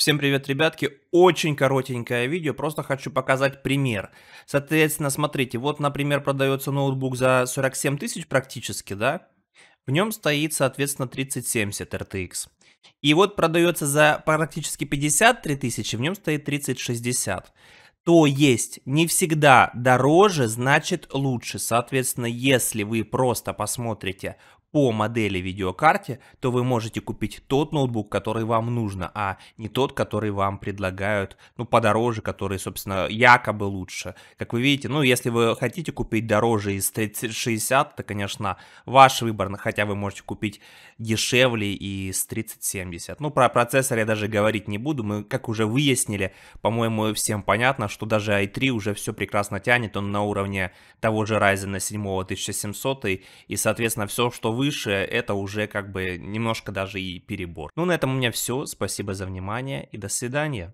Всем привет, ребятки. Очень коротенькое видео, просто хочу показать пример. Соответственно, смотрите, вот, например, продается ноутбук за 47 тысяч практически, да? В нем стоит, соответственно, 3070 RTX. И вот продается за практически 53 тысячи, в нем стоит 3060. То есть не всегда дороже значит лучше. Соответственно, если вы просто посмотрите по модели видеокарте, то вы можете купить тот ноутбук, который вам нужно, а не тот, который вам предлагают, ну, подороже, который, собственно, якобы лучше. Как вы видите, ну, если вы хотите купить дороже из 3060, то, конечно, ваш выбор, хотя вы можете купить дешевле из с 3070. Ну, про процессор я даже говорить не буду, мы, как уже выяснили, по-моему, всем понятно, что даже i3 уже все прекрасно тянет, он на уровне того же Ryzen 7 1700, и, соответственно, все, что вы выше, это уже как бы немножко даже и перебор. Ну, на этом у меня все. Спасибо за внимание и до свидания.